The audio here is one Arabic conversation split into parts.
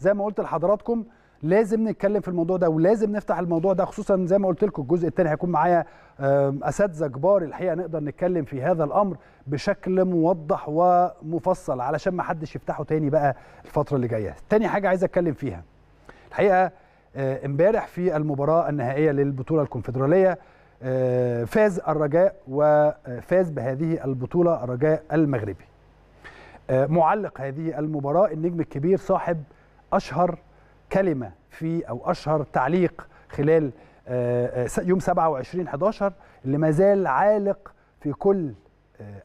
زي ما قلت لحضراتكم لازم نتكلم في الموضوع ده ولازم نفتح الموضوع ده خصوصا زي ما قلت لكم الجزء الثاني هيكون معايا اساتذه كبار الحقيقه نقدر نتكلم في هذا الامر بشكل موضح ومفصل علشان ما حدش يفتحه تاني بقى الفتره اللي جايه. تاني حاجه عايز اتكلم فيها الحقيقه آه، امبارح في المباراه النهائيه للبطوله الكونفدراليه آه، فاز الرجاء وفاز آه، بهذه البطوله الرجاء المغربي. آه، معلق هذه المباراة النجم الكبير صاحب أشهر كلمة في أو أشهر تعليق خلال آه، آه، يوم 27 11 اللي ما زال عالق في كل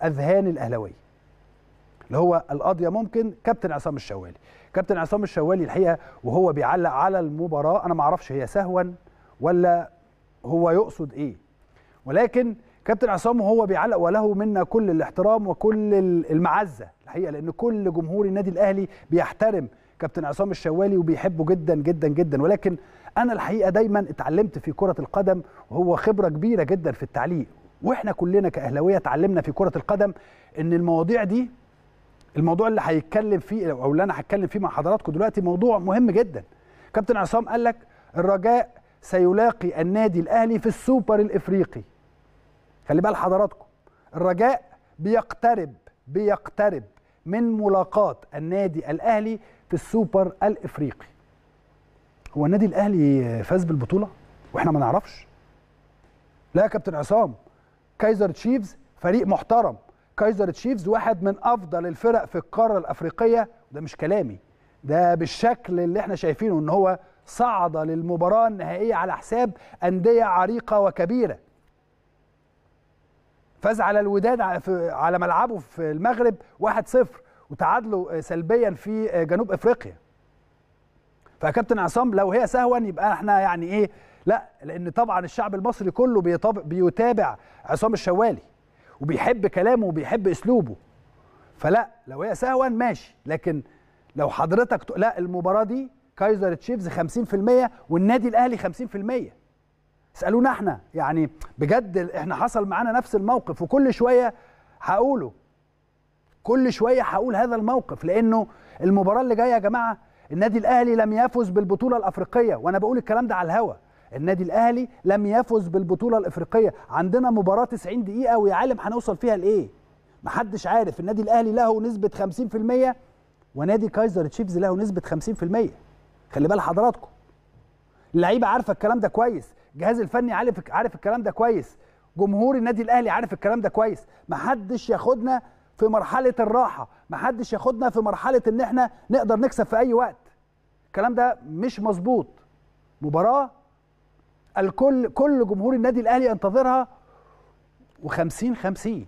أذهان الأهلاوية اللي هو القاضية ممكن كابتن عصام الشوالي كابتن عصام الشوالي الحقيقة وهو بيعلق على المباراة أنا معرفش هي سهوا ولا هو يقصد إيه ولكن كابتن عصام وهو بيعلق وله منا كل الاحترام وكل المعزه الحقيقه لان كل جمهور النادي الاهلي بيحترم كابتن عصام الشوالي وبيحبه جدا جدا جدا ولكن انا الحقيقه دايما اتعلمت في كره القدم وهو خبره كبيره جدا في التعليق واحنا كلنا كاهلاويه اتعلمنا في كره القدم ان المواضيع دي الموضوع اللي هيتكلم فيه او اللي انا هتكلم فيه مع حضراتكم دلوقتي موضوع مهم جدا كابتن عصام قال لك الرجاء سيلاقي النادي الاهلي في السوبر الافريقي خلي بال حضراتكم الرجاء بيقترب بيقترب من ملاقاة النادي الأهلي في السوبر الإفريقي هو النادي الأهلي فاز بالبطولة وإحنا ما نعرفش لا يا كابتن عصام كايزر تشيفز فريق محترم كايزر تشيفز واحد من أفضل الفرق في القارة الأفريقية ده مش كلامي ده بالشكل اللي احنا شايفينه ان هو صعد للمباراة النهائية على حساب أندية عريقة وكبيرة فاز على الوداد على ملعبه في المغرب 1-0 وتعادلوا آه، سلبيا في آه، جنوب افريقيا فكابتن عصام لو هي سهوا يبقى احنا يعني ايه لا لان طبعا الشعب المصري كله بيتابع عصام الشوالي وبيحب كلامه وبيحب اسلوبه فلا لو هي سهوا ماشي لكن لو حضرتك لا المباراه دي كايزر تشيفز 50% والنادي الاهلي 50% اسالونا احنا يعني بجد احنا حصل معانا نفس الموقف وكل شويه هقوله كل شويه هقول هذا الموقف لانه المباراه اللي جايه يا جماعه النادي الاهلي لم يفز بالبطوله الافريقيه وانا بقول الكلام ده على الهوا النادي الاهلي لم يفز بالبطوله الافريقيه عندنا مباراه 90 دقيقه ويا عالم هنوصل فيها لايه محدش عارف النادي الاهلي له نسبه 50% ونادي كايزر تشيفز له نسبه 50% خلي بال حضراتكم اللعيبه عارفه الكلام ده كويس الجهاز الفني عارف عارف الكلام ده كويس جمهور النادي الاهلي عارف الكلام ده كويس محدش ياخدنا في مرحله الراحه محدش ياخدنا في مرحله ان احنا نقدر نكسب في اي وقت الكلام ده مش مظبوط مباراه الكل كل جمهور النادي الاهلي ينتظرها و50 50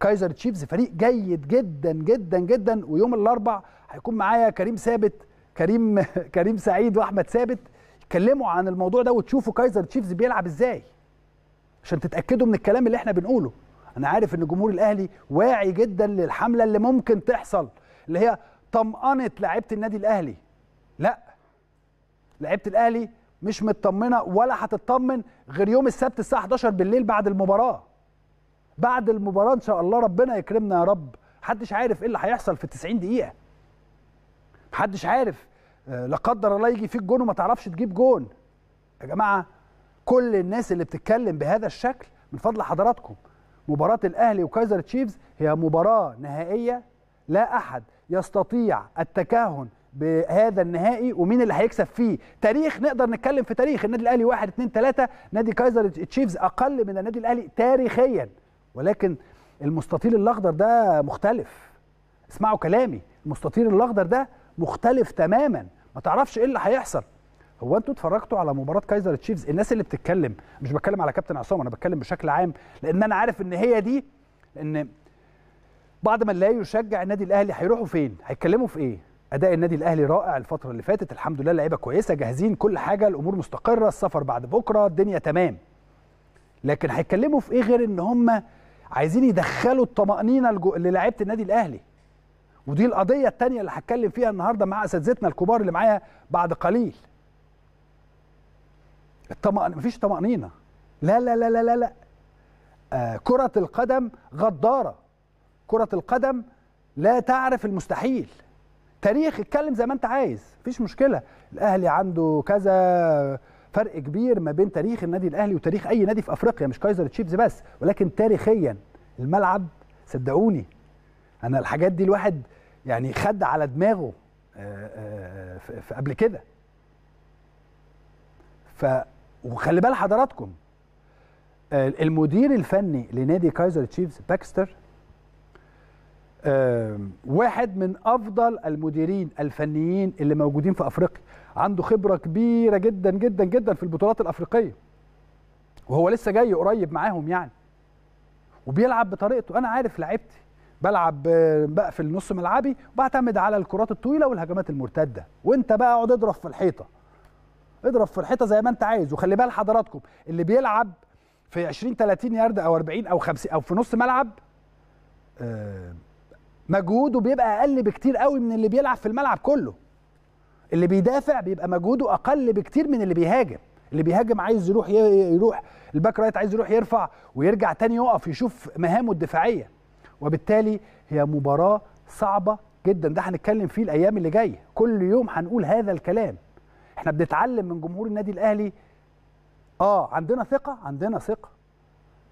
كايزر تشيفز فريق جيد جدا جدا جدا ويوم الاربع هيكون معايا كريم ثابت كريم كريم سعيد واحمد ثابت اتكلموا عن الموضوع ده وتشوفوا كايزر تشيفز بيلعب ازاي عشان تتاكدوا من الكلام اللي احنا بنقوله انا عارف ان جمهور الاهلي واعي جدا للحمله اللي ممكن تحصل اللي هي طمأنة لعيبه النادي الاهلي لا لعيبه الاهلي مش مطمنه ولا هتطمن غير يوم السبت الساعه 11 بالليل بعد المباراه بعد المباراه ان شاء الله ربنا يكرمنا يا رب محدش عارف ايه اللي هيحصل في 90 دقيقه محدش عارف آه، لا قدر الله يجي فيك جون وما تعرفش تجيب جون يا جماعه كل الناس اللي بتتكلم بهذا الشكل من فضل حضراتكم مباراه الاهلي وكايزر تشيفز هي مباراه نهائيه لا احد يستطيع التكهن بهذا النهائي ومين اللي هيكسب فيه تاريخ نقدر نتكلم في تاريخ النادي الاهلي 1 2 3 نادي كايزر تشيفز اقل من النادي الاهلي تاريخيا ولكن المستطيل الاخضر ده مختلف اسمعوا كلامي المستطيل الاخضر ده مختلف تماما ما تعرفش ايه اللي هيحصل هو انتوا اتفرجتوا على مباراه كايزر تشيفز الناس اللي بتتكلم مش بتكلم على كابتن عصام انا بتكلم بشكل عام لان انا عارف ان هي دي ان بعد ما لا يشجع النادي الاهلي هيروحوا فين هيتكلموا في ايه اداء النادي الاهلي رائع الفتره اللي فاتت الحمد لله اللعيبه كويسه جاهزين كل حاجه الامور مستقره السفر بعد بكره الدنيا تمام لكن هيتكلموا في ايه غير ان هم عايزين يدخلوا الطمانينه للعيبه النادي الاهلي ودي القضيه الثانيه اللي هتكلم فيها النهارده مع اساتذتنا الكبار اللي معايا بعد قليل الطمأن مفيش طمأنينة لا لا لا لا لا, آه كرة القدم غدارة كرة القدم لا تعرف المستحيل تاريخ اتكلم زي ما انت عايز مفيش مشكلة الأهلي عنده كذا فرق كبير ما بين تاريخ النادي الأهلي وتاريخ أي نادي في أفريقيا مش كايزر تشيفز بس ولكن تاريخيا الملعب صدقوني أنا الحاجات دي الواحد يعني خد على دماغه آه، آه، آه، قبل كده ف وخلي بال حضراتكم المدير الفني لنادي كايزر تشيفز باكستر واحد من افضل المديرين الفنيين اللي موجودين في افريقيا عنده خبره كبيره جدا جدا جدا في البطولات الافريقيه وهو لسه جاي قريب معاهم يعني وبيلعب بطريقته انا عارف لعيبتي بلعب بقفل آه، نص ملعبي وبعتمد على الكرات الطويله والهجمات المرتده وانت بقى اقعد اضرب في الحيطه اضرب في الحيطه زي ما انت عايز وخلي بال حضراتكم اللي بيلعب في 20 30 يارد او 40 او 50 او في نص ملعب آه، مجهوده بيبقى اقل بكتير قوي من اللي بيلعب في الملعب كله اللي بيدافع بيبقى مجهوده اقل بكتير من اللي بيهاجم اللي بيهاجم عايز يروح يروح الباك رايت عايز يروح يرفع ويرجع تاني يقف يشوف مهامه الدفاعيه وبالتالي هي مباراه صعبه جدا ده هنتكلم فيه الايام اللي جايه كل يوم هنقول هذا الكلام احنا بنتعلم من جمهور النادي الاهلي اه عندنا ثقه عندنا ثقه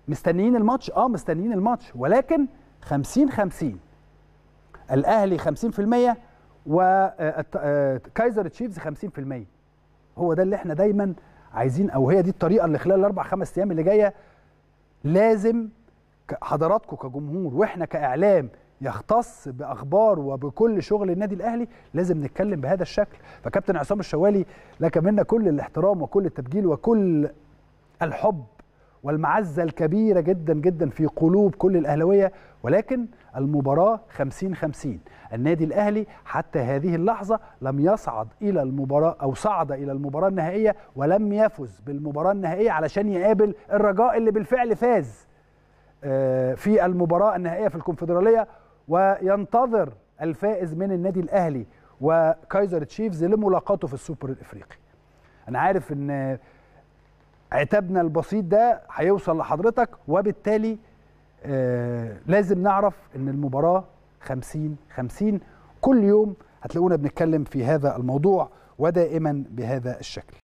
مستنيين الماتش اه مستنيين الماتش ولكن 50 50 الاهلي 50% وكايزر آه، آه، تشيفز 50% هو ده اللي احنا دايما عايزين او هي دي الطريقه اللي خلال الاربع خمس ايام اللي جايه لازم حضراتكم كجمهور واحنا كاعلام يختص باخبار وبكل شغل النادي الاهلي لازم نتكلم بهذا الشكل فكابتن عصام الشوالي لك منا كل الاحترام وكل التبجيل وكل الحب والمعزه الكبيره جدا جدا في قلوب كل الاهلاويه ولكن المباراه 50 50 النادي الاهلي حتى هذه اللحظه لم يصعد الى المباراه او صعد الى المباراه النهائيه ولم يفز بالمباراه النهائيه علشان يقابل الرجاء اللي بالفعل فاز آه، في المباراة النهائية في الكونفدرالية وينتظر الفائز من النادي الأهلي وكايزر تشيفز لملاقاته في السوبر الإفريقي أنا عارف أن عتابنا البسيط ده هيوصل لحضرتك وبالتالي آه، لازم نعرف أن المباراة 50 50 كل يوم هتلاقونا بنتكلم في هذا الموضوع ودائما بهذا الشكل